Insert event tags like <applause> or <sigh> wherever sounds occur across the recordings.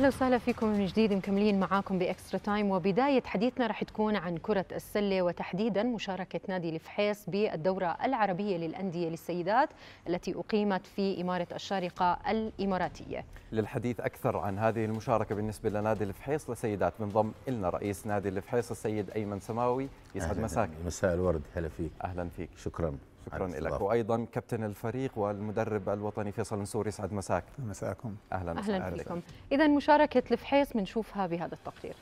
اهلا وسهلا فيكم من جديد مكملين معاكم باكسترا تايم وبدايه حديثنا راح تكون عن كره السله وتحديدا مشاركه نادي الفحيص بالدوره العربيه للانديه للسيدات التي اقيمت في اماره الشارقه الاماراتيه. للحديث اكثر عن هذه المشاركه بالنسبه لنادي الفحيص للسيدات بنضم النا رئيس نادي الفحيص السيد ايمن سماوي يسعد مساك. مساء الورد هلا فيك. اهلا فيك. شكرا. شكرا لك وايضا كابتن الفريق والمدرب الوطني فيصل النسوري يسعد مساك مساكم اهلا اهلا بكم اذا مشاركه الفحيص بنشوفها بهذا التقرير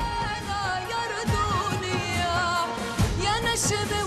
أنا يا نشد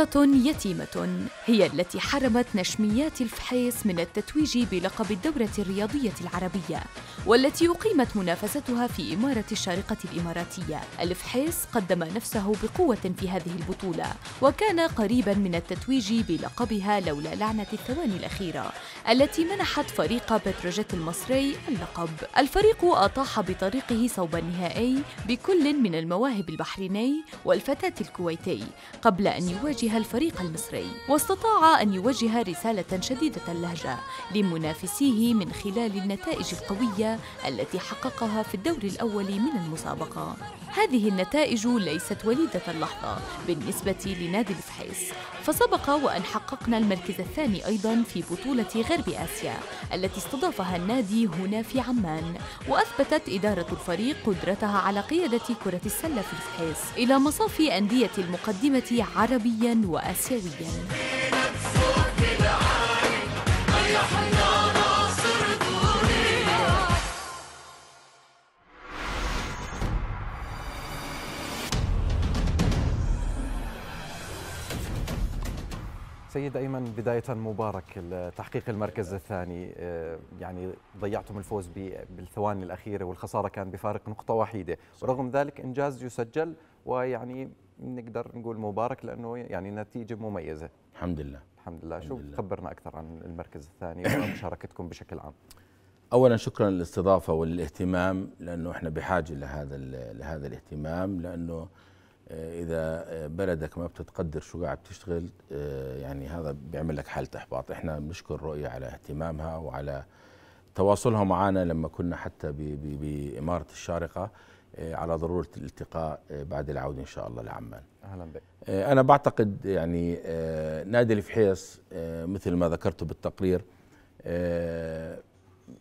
نقطة يتيمة هي التي حرمت نشميات الفحيص من التتويج بلقب الدورة الرياضية العربية والتي أقيمت منافستها في إمارة الشارقة الإماراتية الفحيص قدم نفسه بقوة في هذه البطولة وكان قريبا من التتويج بلقبها لولا لعنة الثواني الأخيرة التي منحت فريق بتروجيت المصري اللقب الفريق أطاح بطريقه صوب النهائي بكل من المواهب البحريني والفتاة الكويتي قبل أن يواجه يواجه الفريق المصري واستطاع أن يوجه رسالة شديدة اللهجة لمنافسيه من خلال النتائج القوية التي حققها في الدور الأول من المسابقة هذه النتائج ليست وليدة اللحظة بالنسبة لنادي الفحيص فسبق وأن حققنا المركز الثاني أيضا في بطولة غرب آسيا التي استضافها النادي هنا في عمان وأثبتت إدارة الفريق قدرتها على قيادة كرة السلة في الفحيص إلى مصاف أندية المقدمة عربيا وآسيويا سيد ايمن بدايه مبارك التحقيق المركز الثاني آه، يعني ضيعتم الفوز بالثواني الاخيره والخساره كان بفارق نقطه وحيده ورغم ذلك انجاز يسجل ويعني نقدر نقول مبارك لانه يعني نتيجه مميزه الحمد لله الحمد لله الحمد شو لله. خبرنا اكثر عن المركز الثاني وعن <coughs> مشاركتكم بشكل عام اولا شكرا للاستضافه وللاهتمام لانه احنا بحاجه لهذا لهذا الاهتمام لانه آه، اذا آه، بلدك ما بتتقدر شو قاعد بتشتغل آه، يعني هذا بيعمل لك حاله احباط احنا بنشكر رؤيه على اهتمامها وعلى تواصلها معنا لما كنا حتى باماره الشارقه آه، على ضروره الالتقاء آه، بعد العوده ان شاء الله لعمان. اهلا بك. آه، انا بعتقد يعني نادي الفحيص مثل ما ذكرته بالتقرير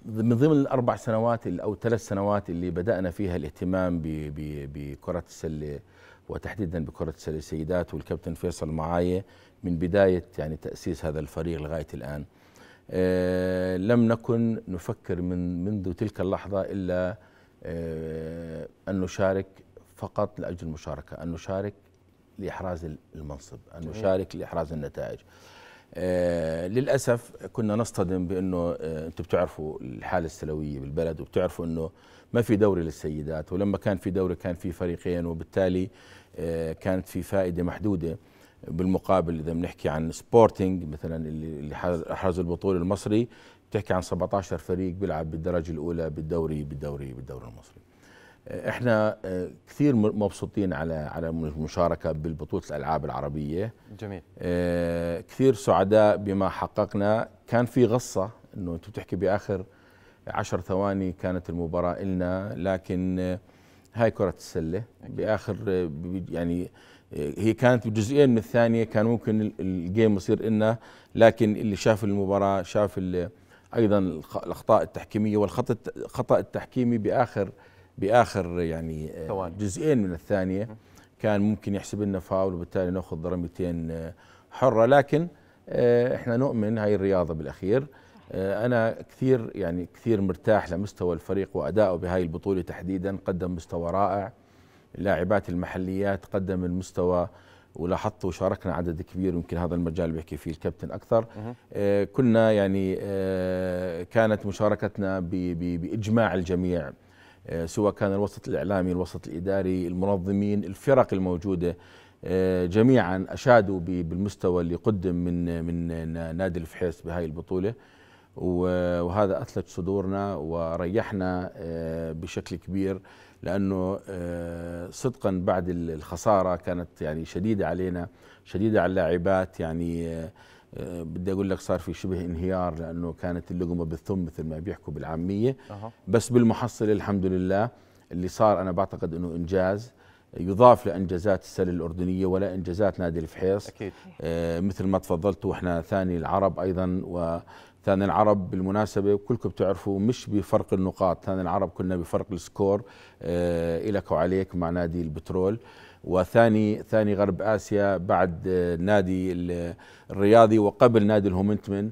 من ضمن الاربع سنوات او ثلاث سنوات اللي بدانا فيها الاهتمام بكره السله وتحديدا بكره السله السيدات والكابتن فيصل معاي من بدايه يعني تاسيس هذا الفريق لغايه الان لم نكن نفكر من منذ تلك اللحظه الا آه، أن نشارك فقط لأجل المشاركة أن نشارك لإحراز المنصب أن نشارك لإحراز النتائج آه، للاسف كنا نصطدم بانه آه، انتم بتعرفوا الحاله السلويه بالبلد وبتعرفوا انه ما في دوري للسيدات ولما كان في دوري كان في فريقين وبالتالي كانت في فائده محدوده بالمقابل اذا بنحكي عن سبورتنج مثلا اللي احرز البطوله المصري بتحكي عن 17 فريق بيلعب بالدرجه الاولى بالدوري بالدوري بالدوري المصري آه، احنا آه، كثير مبسوطين على على المشاركه بالبطوله الالعاب العربيه جميل آه، كثير سعداء بما حققنا كان في غصه انه انت بتحكي باخر عشر ثواني كانت المباراه لنا لكن هاي كره السله باخر يعني هي كانت بجزئين من الثانيه كان ممكن الجيم يصير لنا لكن اللي شاف المباراه شاف ايضا الاخطاء التحكيميه والخطا الخطا التحكيمي باخر باخر يعني آه، جزئين من الثانيه كان ممكن يحسب لنا فاول وبالتالي ناخذ ضربتين آه، حره لكن آه، احنا نؤمن هاي الرياضه بالاخير انا كثير يعني كثير مرتاح لمستوى الفريق وادائه بهاي البطوله تحديدا قدم مستوى رائع اللاعبات المحليات قدم المستوى ولاحظت وشاركنا عدد كبير يمكن هذا المجال بيحكي فيه الكابتن اكثر آه كنا يعني آه كانت مشاركتنا باجماع الجميع آه سواء كان الوسط الاعلامي الوسط الاداري المنظمين الفرق الموجوده آه، جميعا اشادوا بالمستوى اللي قدم من من نادي الفحيص بهاي البطوله وهذا اثلج صدورنا وريحنا آه، بشكل كبير لانه آه، صدقا بعد الخساره كانت يعني شديده علينا شديده على اللاعبات يعني آه، آه، بدي اقول لك صار في شبه انهيار لانه كانت اللقمه بالثم مثل ما بيحكوا بالعاميه بس بالمحصله الحمد لله اللي صار انا بعتقد انه انجاز يضاف لانجازات السله الاردنيه ولا انجازات نادي الفحيص اكيد آه مثل ما تفضلتوا احنا ثاني العرب ايضا و ثاني العرب بالمناسبه كلكم بتعرفوا مش بفرق النقاط ثاني العرب كنا بفرق السكور آه الك وعليك مع نادي البترول وثاني ثاني غرب اسيا بعد آه نادي الرياضي وقبل نادي الهومنتمن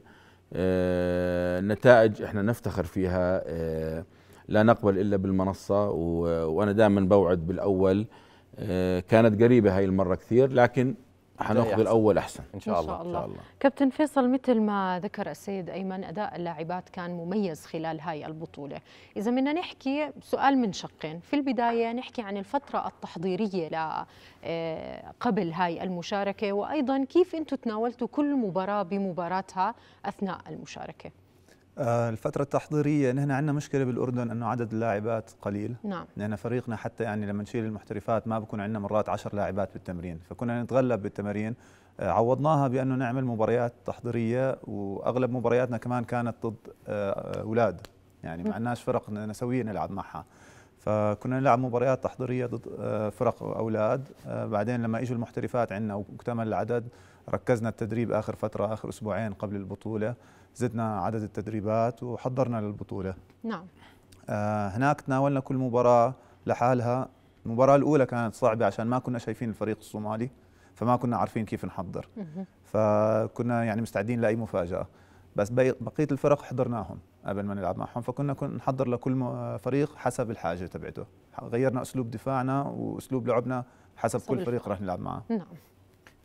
آه نتائج احنا نفتخر فيها آه لا نقبل الا بالمنصه وانا دائما بوعد بالاول آه، كانت قريبه هاي المره كثير لكن حناخذ الاول احسن ان شاء الله ان شاء الله, الله. كابتن فيصل مثل ما ذكر السيد ايمن اداء اللاعبات كان مميز خلال هاي البطوله اذا بدنا نحكي سؤال من شقين في البدايه نحكي عن الفتره التحضيريه ل آه، قبل هاي المشاركه وايضا كيف انتم تناولتوا كل مباراه بمباراتها اثناء المشاركه آه، الفترة التحضيرية نحن عندنا مشكلة بالأردن أنه عدد اللاعبات قليل نعم لأن فريقنا حتى يعني لما نشيل المحترفات ما بكون عندنا مرات عشر لاعبات بالتمرين فكنا نتغلب بالتمارين آه، عوضناها بأنه نعمل مباريات تحضيرية وأغلب مبارياتنا كمان كانت ضد آه، أولاد يعني ما عندناش فرق نسوية نلعب معها فكنا نلعب مباريات تحضيرية ضد فرق أولاد بعدين لما إجوا المحترفات عندنا واكتمل العدد ركزنا التدريب آخر فترة آخر أسبوعين قبل البطولة زدنا عدد التدريبات وحضرنا للبطوله نعم آه هناك تناولنا كل مباراه لحالها المباراه الاولى كانت صعبه عشان ما كنا شايفين الفريق الصومالي فما كنا عارفين كيف نحضر فكنا يعني مستعدين لاي مفاجاه بس بقيه الفرق حضرناهم قبل ما نلعب معهم فكنا كنا نحضر لكل فريق حسب الحاجه تبعته غيرنا اسلوب دفاعنا واسلوب لعبنا حسب كل فريق راح نلعب معه نعم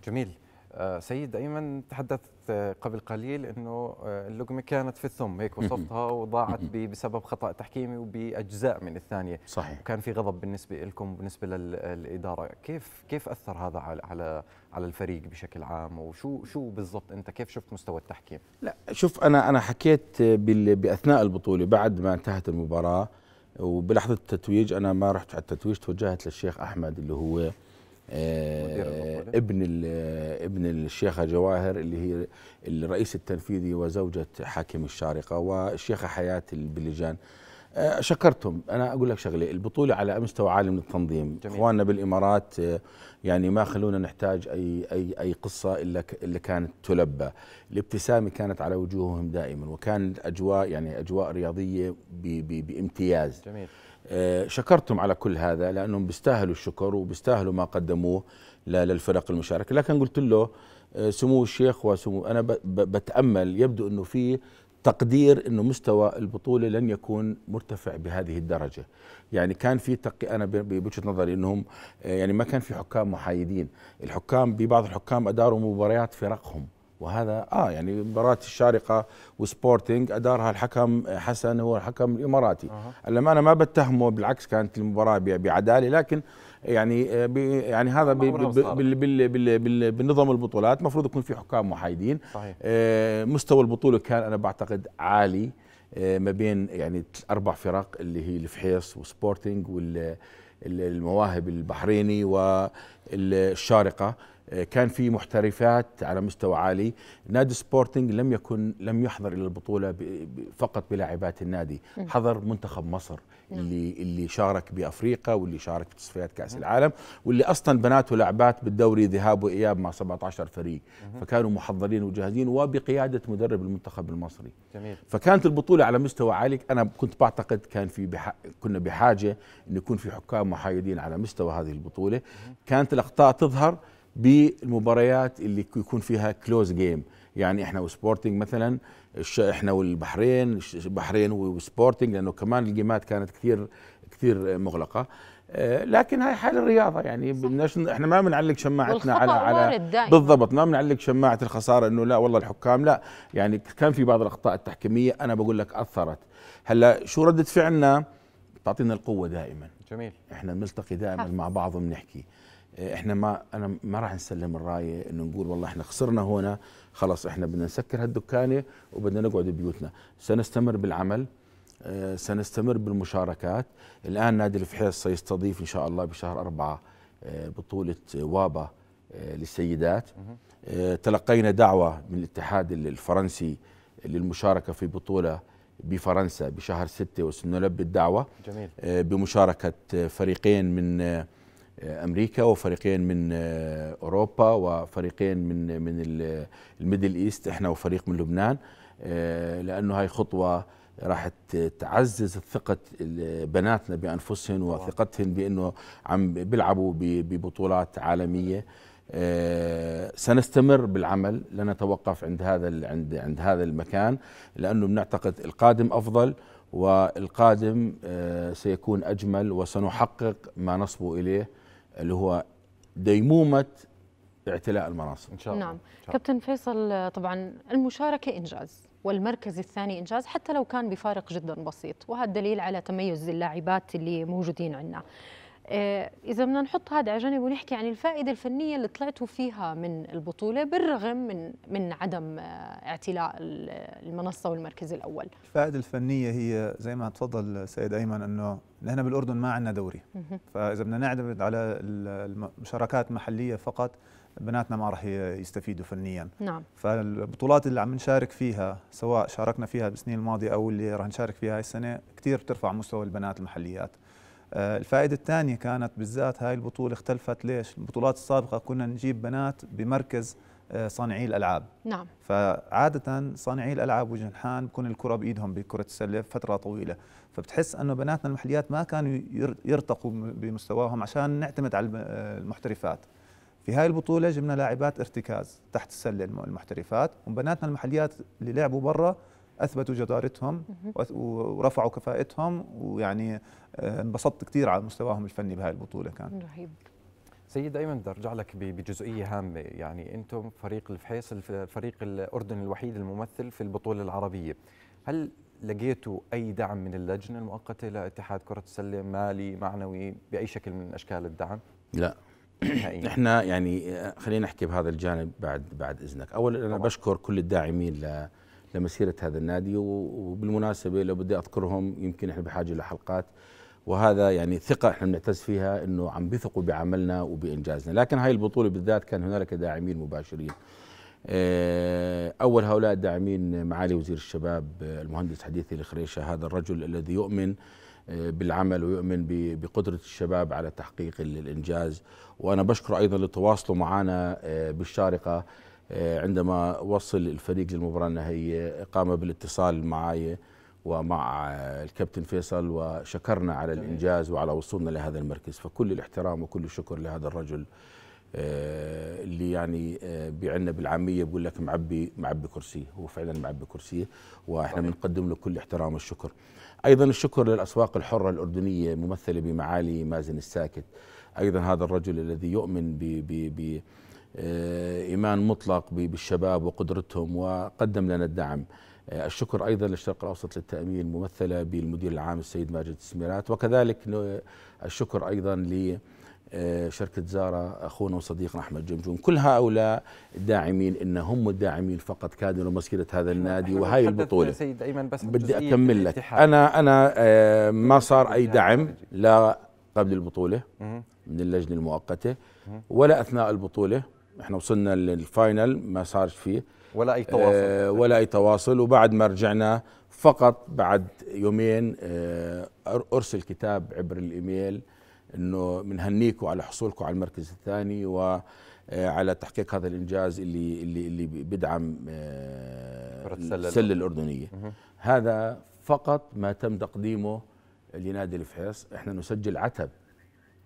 جميل آه، سيد أيمن تحدثت آه، قبل قليل أنه آه، اللقمة كانت في الثم هيك وصفتها وضاعت بسبب خطأ تحكيمي وبأجزاء من الثانية صحيح وكان في غضب بالنسبة لكم وبالنسبة للإدارة كيف كيف أثر هذا على على على الفريق بشكل عام وشو شو بالضبط أنت كيف شفت مستوى التحكيم؟ لا شوف أنا أنا حكيت بأثناء البطولة بعد ما انتهت المباراة وبلحظة التتويج أنا ما رحت على التتويج توجهت للشيخ أحمد اللي هو آه، ابن ابن الشيخه جواهر اللي هي الرئيس التنفيذي وزوجة حاكم الشارقة والشيخة حياة البلجان آه، شكرتهم انا اقول لك شغله البطوله على مستوى عالي من التنظيم جميل. اخواننا بالامارات آه، يعني ما خلونا نحتاج اي اي اي قصه الا اللي كانت تلبى الابتسامه كانت على وجوههم دائما وكان الاجواء يعني اجواء رياضيه بامتياز جميل آه، شكرتهم على كل هذا لانهم بيستاهلوا الشكر وبيستاهلوا ما قدموه للفرق المشاركه لكن قلت له آه، سمو الشيخ وسمو انا بتامل يبدو انه في تقدير انه مستوى البطوله لن يكون مرتفع بهذه الدرجه يعني كان في تق... انا بوجهه نظري انهم آه، يعني ما كان في حكام محايدين الحكام ببعض الحكام اداروا مباريات فرقهم وهذا اه يعني مباراه الشارقه وسبورتنج ادارها الحكم حسن هو الحكم الاماراتي أه. لما انا ما بتهمه بالعكس كانت المباراه بعداله لكن يعني آه، يعني هذا بالنظم البطولات المفروض يكون في حكام محايدين صحيح. آه مستوى البطوله كان انا بعتقد عالي آه ما بين يعني اربع فرق اللي هي الفحيص وسبورتنج والمواهب البحريني والشارقه كان في محترفات على مستوى عالي نادي سبورتنج لم يكن لم يحضر الى البطوله فقط بلاعبات النادي حضر منتخب مصر نعم. اللي اللي شارك بافريقيا واللي شارك في تصفيات كاس العالم واللي اصلا بناته لعبات بالدوري ذهاب واياب مع 17 فريق فكانوا محضرين وجاهزين وبقياده مدرب المنتخب المصري جميل. فكانت البطوله على مستوى عالي انا كنت بعتقد كان في بح... كنا بحاجه انه يكون في حكام محايدين على مستوى هذه البطوله كانت الاخطاء تظهر بالمباريات اللي يكون فيها كلوز جيم يعني احنا وسبورتنج مثلا احنا والبحرين البحرين وسبورتنج لانه كمان الجيمات كانت كثير كثير مغلقه آه، لكن هاي حال الرياضه يعني احنا ما بنعلق شماعتنا على على بالضبط ما بنعلق شماعه الخساره انه لا والله الحكام لا يعني كان في بعض الاخطاء التحكيميه انا بقول لك اثرت هلا شو رده فعلنا تعطينا القوه دائما جميل احنا بنلتقي دائما مع بعض وبنحكي إيه، احنا ما انا ما راح نسلم الرايه انه نقول والله احنا خسرنا هنا خلاص احنا بدنا نسكر هالدكانه وبدنا نقعد ببيوتنا سنستمر بالعمل إيه، سنستمر بالمشاركات الان نادي الفحيص سيستضيف ان شاء الله بشهر أربعة إيه، بطوله وابا للسيدات تلقينا دعوه من الاتحاد الفرنسي للمشاركه في بطوله بفرنسا بشهر ستة وسنلبي الدعوة جميل بمشاركة فريقين من آه، امريكا وفريقين من آه، اوروبا وفريقين من آه، من الميدل ايست احنا وفريق من لبنان لانه هاي خطوه راح تعزز ثقة بناتنا بأنفسهم وثقتهن بأنه عم بيلعبوا ببطولات عالمية سنستمر بالعمل لنتوقف نتوقف عند هذا عند عند هذا المكان لأنه بنعتقد القادم أفضل والقادم سيكون أجمل وسنحقق ما نصبو إليه اللي هو ديمومه اعتلاء المناصب ان شاء الله نعم شاء الله. كابتن فيصل طبعا المشاركه انجاز والمركز الثاني انجاز حتى لو كان بفارق جدا بسيط وهذا دليل على تميز اللاعبات اللي موجودين عندنا آه، إذا بدنا نحط هذا على جنب ونحكي عن الفائدة الفنية اللي طلعتوا فيها من البطولة بالرغم من من عدم آه، اعتلاء المنصة والمركز الأول. الفائدة الفنية هي زي ما تفضل سيد أيمن إنه نحن بالأردن ما عندنا دوري فإذا بدنا نعتمد على المشاركات المحلية فقط بناتنا ما راح يستفيدوا فنيا نعم فالبطولات اللي عم نشارك فيها سواء شاركنا فيها بالسنين الماضيه او اللي راح نشارك فيها هاي السنه كثير بترفع مستوى البنات المحليات آه، الفائدة الثانية كانت بالذات هاي البطولة اختلفت ليش؟ البطولات السابقة كنا نجيب بنات بمركز آه، صانعي الالعاب نعم فعاده صانعي الالعاب وجنحان بكون الكره بايدهم بكره السله فتره طويله فبتحس انه بناتنا المحليات ما كانوا يرتقوا بمستواهم عشان نعتمد على آه، المحترفات في هاي البطوله جبنا لاعبات ارتكاز تحت السله المحترفات وبناتنا المحليات اللي لعبوا برا اثبتوا جدارتهم ورفعوا كفاءتهم ويعني آه، انبسطت كثير على مستواهم الفني بهاي البطوله كان رهيب سيد ايمن بدي ارجع لك بجزئيه هامه يعني انتم فريق الفحيص الفريق الاردني الوحيد الممثل في البطوله العربيه هل لقيتوا اي دعم من اللجنه المؤقته لاتحاد كره السله مالي معنوي باي شكل من اشكال الدعم لا احنا يعني آه، خلينا نحكي بهذا الجانب بعد بعد اذنك اولا انا بشكر كل الداعمين لمسيره هذا النادي وبالمناسبه لو بدي اذكرهم يمكن احنا بحاجه لحلقات وهذا يعني ثقة احنا بنعتز فيها انه عم بيثقوا بعملنا وبانجازنا، لكن هاي البطولة بالذات كان هنالك داعمين مباشرين. آه، اول هؤلاء الداعمين معالي وزير الشباب آه، المهندس حديثي الخريشة هذا الرجل الذي يؤمن آه، بالعمل ويؤمن بقدرة الشباب على تحقيق الإنجاز وأنا بشكر أيضا لتواصله معنا بالشارقة آه، عندما وصل الفريق للمباراة النهائية قام بالاتصال معي ومع الكابتن فيصل وشكرنا على الإنجاز وعلى وصولنا لهذا المركز فكل الاحترام وكل الشكر لهذا الرجل آه، اللي يعني آه، بيعنا بالعاميه بقول لك معبي معبي كرسيه هو فعلا معبي كرسيه واحنا بنقدم له كل احترام والشكر ايضا الشكر للاسواق الحره الاردنيه ممثله بمعالي مازن الساكت ايضا هذا الرجل الذي يؤمن ب ب ب آه، ايمان مطلق بالشباب وقدرتهم وقدم لنا الدعم. آه، الشكر ايضا للشرق الاوسط للتامين ممثله بالمدير العام السيد ماجد السميرات وكذلك الشكر ايضا ل آه، شركة زارة أخونا وصديقنا أحمد جمجون كل هؤلاء الداعمين إن هم الداعمين فقط كادوا لمسيره هذا النادي وهي البطولة سيد أيمن بس بدي أكمل لك أنا أنا ما صار أي دعم لا قبل البطولة من اللجنة المؤقتة ولا أثناء البطولة احنا وصلنا للفاينل ما صارش فيه ولا اي تواصل آه ولا اي تواصل وبعد ما رجعنا فقط بعد يومين آه ارسل كتاب عبر الايميل انه بنهنيكم على حصولكم على المركز الثاني و آه، على تحقيق هذا الانجاز اللي اللي اللي بدعم آه، السله الاردنيه هذا فقط ما تم تقديمه لنادي الفحص احنا نسجل عتب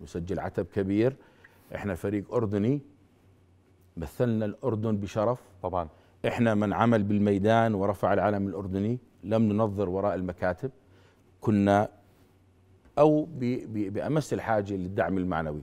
نسجل عتب كبير احنا فريق اردني مثلنا الأردن بشرف طبعا إحنا من عمل بالميدان ورفع العلم الأردني لم ننظر وراء المكاتب كنا أو بأمس الحاجة للدعم المعنوي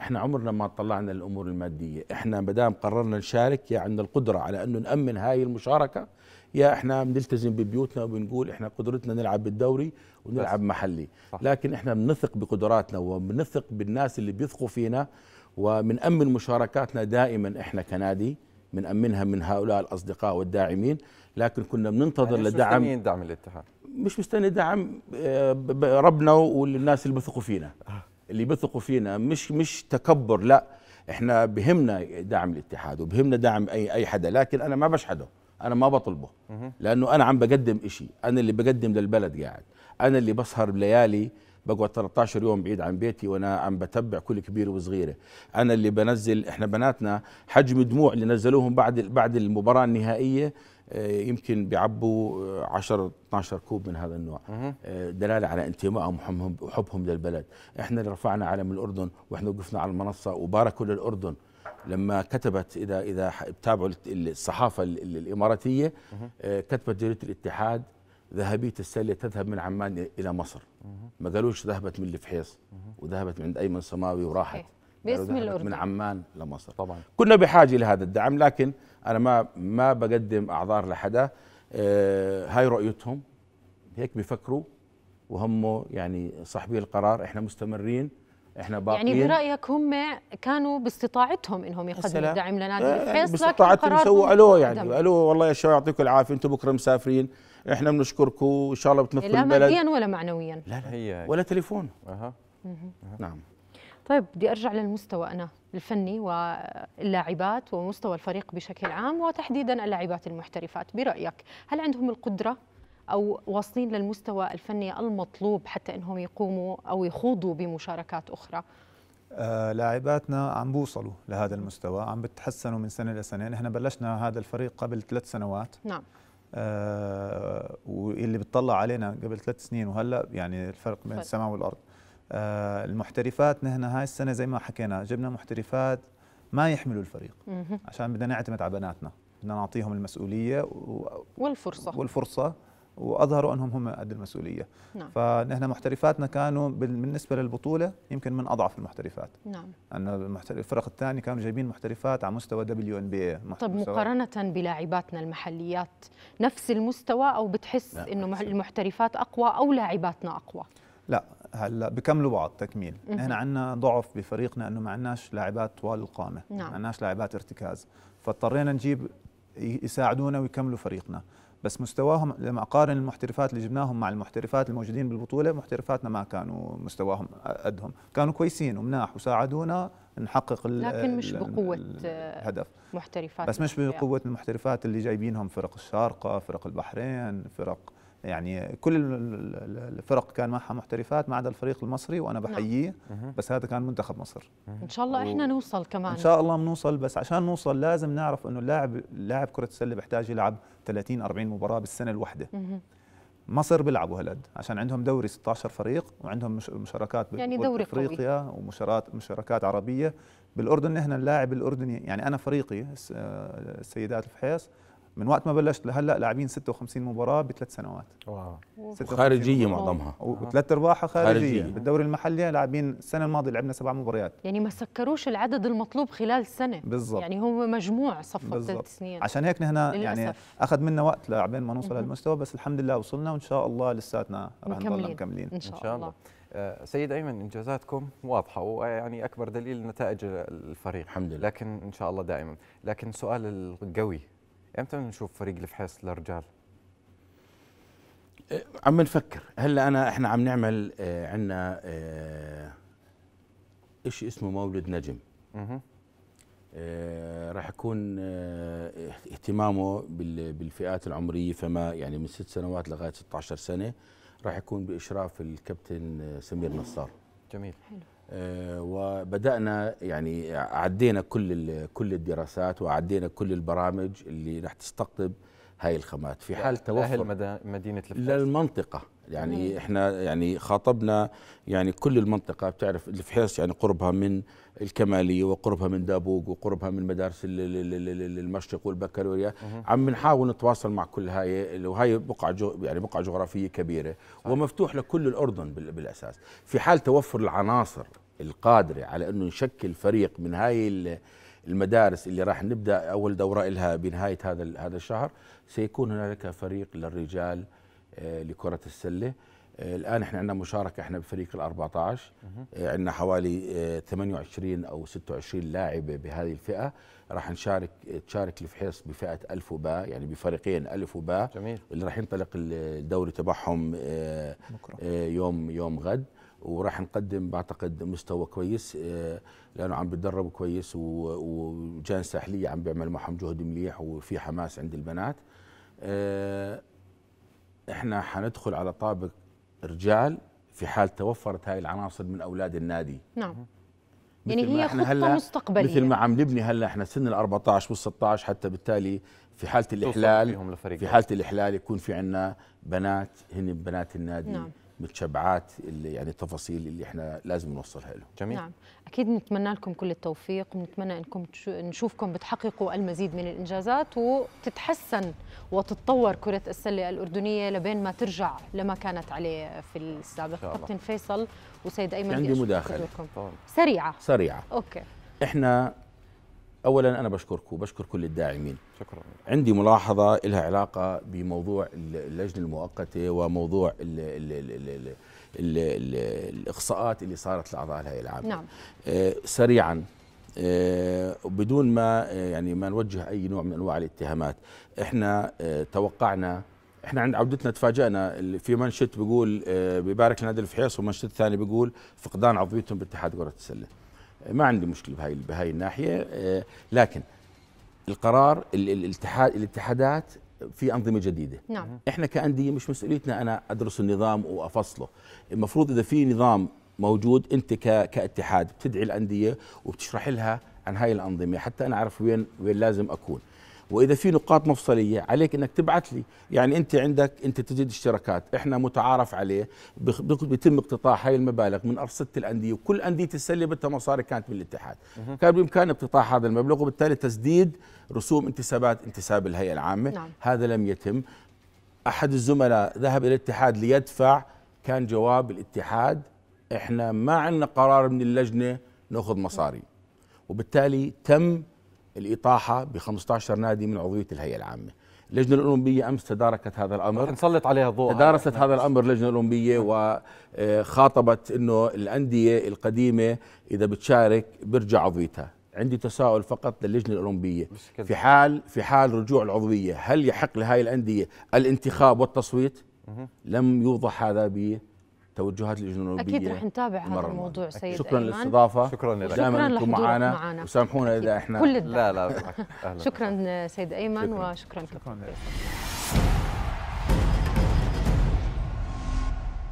احنا عمرنا ما طلعنا الامور الماديه احنا ما دام قررنا نشارك يا عندنا القدره على انه نامن هاي المشاركه يا احنا بنلتزم ببيوتنا وبنقول احنا قدرتنا نلعب بالدوري ونلعب محلي صح. لكن احنا بنثق بقدراتنا وبنثق بالناس اللي بيثقوا فينا ومن أمن مشاركاتنا دائما إحنا كنادي من أمنها من هؤلاء الأصدقاء والداعمين لكن كنا بننتظر يعني لدعم مش مستنيين دعم الاتحاد مش مستني دعم آه، ربنا والناس اللي بثقوا فينا اللي بثقوا فينا مش مش تكبر لا احنا بهمنا دعم الاتحاد وبهمنا دعم اي اي حدا لكن انا ما بشحده انا ما بطلبه لانه انا عم بقدم إشي انا اللي بقدم للبلد قاعد انا اللي بسهر بليالي بقعد 13 يوم بعيد عن بيتي وانا عم بتبع كل كبير وصغيره انا اللي بنزل احنا بناتنا حجم دموع اللي نزلوهم بعد بعد المباراه النهائيه آه، يمكن بيعبوا 10 آه، 12 كوب من هذا النوع آه، دلاله على انتمائهم وحبهم للبلد احنا اللي رفعنا علم الاردن واحنا وقفنا على المنصه وباركوا للاردن لما كتبت اذا اذا بتابعوا الصحافه الاماراتيه كتبت جريده الاتحاد ذهبيه السله تذهب من عمان الى مصر ما قالوش ذهبت من الفحيص وذهبت من عند ايمن سماوي وراحت باسم الاردن من عمان لمصر طبعا كنا بحاجه لهذا الدعم لكن انا ما ما بقدم اعذار لحدا آه هاي رؤيتهم هيك بيفكروا وهم يعني صاحبي القرار احنا مستمرين احنا يعني باقيين يعني برايك هم كانوا باستطاعتهم انهم يقدموا الدعم لنادي إيه، الفيصل باستطاعتهم يسووا الو يعني الو والله يا شباب يعطيكم العافيه انتم بكره مسافرين احنا بنشكركم وان شاء الله بتمثلوا البلد لا ماديا ولا معنويا لا لا هي ولا تليفون اها نعم طيب بدي ارجع للمستوى انا الفني واللاعبات ومستوى الفريق بشكل عام وتحديدا اللاعبات المحترفات برايك هل عندهم القدره او واصلين للمستوى الفني المطلوب حتى انهم يقوموا او يخوضوا بمشاركات اخرى آه لاعباتنا عم بوصلوا لهذا المستوى عم بتحسنوا من سنه لسنه نحن بلشنا هذا الفريق قبل ثلاث سنوات نعم آه واللي بتطلع علينا قبل ثلاث سنين وهلا يعني الفرق بين السماء والارض آه المحترفات نحن هاي السنه زي ما حكينا جبنا محترفات ما يحملوا الفريق عشان بدنا نعتمد على بناتنا بدنا نعطيهم المسؤوليه و... والفرصه والفرصه واظهروا انهم هم قد المسؤوليه نعم. فنحن محترفاتنا كانوا بالنسبه للبطوله يمكن من اضعف المحترفات نعم ان الفرق الثانيه كانوا جايبين محترفات على مستوى دبليو ان بي طب مقارنه بلاعباتنا المحليات نفس المستوى او بتحس نعم. انه المحترفات اقوى او لاعباتنا اقوى لا هلا بكملوا بعض تكميل نحن عندنا ضعف بفريقنا انه ما عندناش لاعبات طوال القامه نعم. ما عندناش لاعبات ارتكاز فاضطرينا نجيب يساعدونا ويكملوا فريقنا بس مستواهم لما اقارن المحترفات اللي جبناهم مع المحترفات الموجودين بالبطوله محترفاتنا ما كانوا مستواهم قدهم كانوا كويسين ومناح وساعدونا نحقق لكن مش بقوه الهدف محترفات بس مش بقوه المحترفات اللي جايبينهم فرق الشارقه فرق البحرين فرق يعني كل الفرق كان معها محترفات ما عدا الفريق المصري وانا نعم. بحييه نعم. بس هذا كان منتخب مصر ان شاء الله احنا نوصل كمان ان شاء الله بنوصل بس عشان نوصل لازم نعرف انه اللاعب لاعب كره السله بحتاج يلعب 30 40 مباراه بالسنه الواحده مصر بيلعبوا هالقد عشان عندهم دوري 16 فريق وعندهم مشاركات يعني دوري افريقيا ومشاركات مشاركات عربيه بالاردن نحن اللاعب الاردني يعني انا فريقي آه، السيدات الفحيص من وقت ما بلشت لهلا لاعبين 56 مباراه بثلاث سنوات واو خارجيه معظمها وثلاث ارباعها خارجيه, بالدوري المحلي لاعبين السنه الماضيه لعبنا سبع مباريات يعني ما سكروش العدد المطلوب خلال سنه بالضبط يعني هو مجموع صفوا ثلاث سنين عشان هيك نحن يعني اخذ منا وقت لاعبين ما نوصل للمستوى بس الحمد لله وصلنا وان شاء الله لساتنا رح نضل مكملين ان شاء, إن شاء الله, الله. آه، سيد ايمن انجازاتكم واضحه ويعني اكبر دليل نتائج الفريق الحمد لله لكن ان شاء الله دائما لكن سؤال القوي امتى نشوف فريق الفحص للرجال؟ إيه، عم نفكر هلا انا احنا عم نعمل آه عندنا آه شيء اسمه مولد نجم اها راح يكون آه اهتمامه بالفئات العمريه فما يعني من ست سنوات لغايه 16 سنه راح يكون باشراف الكابتن إيه، سمير نصار جميل حلو آه، وبدانا يعني عدينا كل كل الدراسات وعدينا كل البرامج اللي راح تستقطب هاي الخامات في حال توفر اهل مدينه الفلاس للمنطقه يعني مم. احنا يعني خاطبنا يعني كل المنطقه بتعرف الفحيص يعني قربها من الكماليه وقربها من دابوق وقربها من مدارس المشرق والبكالوريا عم بنحاول نتواصل مع كل هاي وهي بقعه يعني بقعه جغرافيه كبيره صح. ومفتوح لكل الاردن بالاساس في حال توفر العناصر القادرة على أنه نشكل فريق من هاي المدارس اللي راح نبدأ أول دورة لها بنهاية هذا هذا الشهر سيكون هنالك فريق للرجال آه، لكرة السلة آه، الآن احنا عندنا مشاركة احنا بفريق ال 14 آه، عندنا حوالي 28 أو 26 لاعبة بهذه الفئة راح نشارك تشارك الفحيص بفئة ألف وباء يعني بفريقين ألف وباء جميل اللي راح ينطلق الدوري تبعهم يوم يوم غد وراح نقدم بعتقد مستوى كويس آه، لانه عم بتدرب كويس وجان ساحليه عم بيعمل معهم جهد مليح وفي حماس عند البنات آه، احنا حندخل على طابق رجال في حال توفرت هاي العناصر من اولاد النادي نعم يعني هي خطه مستقبليه مثل ما عم نبني هلا احنا سن ال 14 وال 16 حتى بالتالي في حاله الاحلال في حاله الاحلال يكون في عندنا بنات هن بنات النادي نعم. متشبعات اللي يعني التفاصيل اللي احنا لازم نوصلها له جميل نعم اكيد نتمنى لكم كل التوفيق ونتمنى انكم نشوفكم بتحققوا المزيد من الانجازات وتتحسن وتتطور كره السله الاردنيه لبين ما ترجع لما كانت عليه في السابق كابتن فيصل وسيد ايمن عندي مداخله سريعه سريعه اوكي احنا اولا انا بشكركم وبشكر كل الداعمين شكرا عندي ملاحظه لها علاقه بموضوع اللجنه المؤقته وموضوع ال ال ال ال ال ال ال الاقصاءات اللي صارت لاعضاء الهيئه العامه نعم آه سريعا آه بدون ما آه، يعني ما نوجه اي نوع من انواع الاتهامات احنا آه توقعنا احنا عند عودتنا تفاجئنا في منشط بيقول آه، ببارك لنادي الفحيص ومنشط ثاني بيقول فقدان عضويتهم باتحاد كره السله ما عندي مشكله بهاي بهاي الناحيه آه، لكن القرار الاتحاد الاتحادات في انظمه جديده نعم. احنا كانديه مش مسؤوليتنا انا ادرس النظام وافصله المفروض اذا في نظام موجود انت كاتحاد بتدعي الانديه وبتشرح لها عن هاي الانظمه حتى انا اعرف وين وين لازم اكون واذا في نقاط مفصليه عليك انك تبعث لي يعني انت عندك انت تجد اشتراكات احنا متعارف عليه بيتم اقتطاع هاي المبالغ من ارصده الانديه وكل انديه السله بدها مصاري كانت من الاتحاد كان بامكان اقتطاع هذا المبلغ وبالتالي تسديد رسوم انتسابات انتساب الهيئه العامه نعم. هذا لم يتم احد الزملاء ذهب الى الاتحاد ليدفع كان جواب الاتحاد احنا ما عندنا قرار من اللجنه ناخذ مصاري وبالتالي تم الإطاحة ب 15 نادي من عضوية الهيئة العامة اللجنة الأولمبية أمس تداركت هذا الأمر نسلط عليها الضوء تدارست هذا الأمر اللجنة الأولمبية وخاطبت آه، أنه الأندية القديمة إذا بتشارك برجع عضويتها عندي تساؤل فقط للجنة الأولمبية في حال في حال رجوع العضوية هل يحق لهذه الأندية الانتخاب والتصويت؟ لم يوضح هذا توجهات اللجنه اكيد رح نتابع هذا الموضوع سيد شكرا أيمن. للاستضافه شكرا لك دائما انتم معنا, معنا وسامحونا اذا احنا كل لا لا شكرا سيد ايمن شكرا. وشكرا لك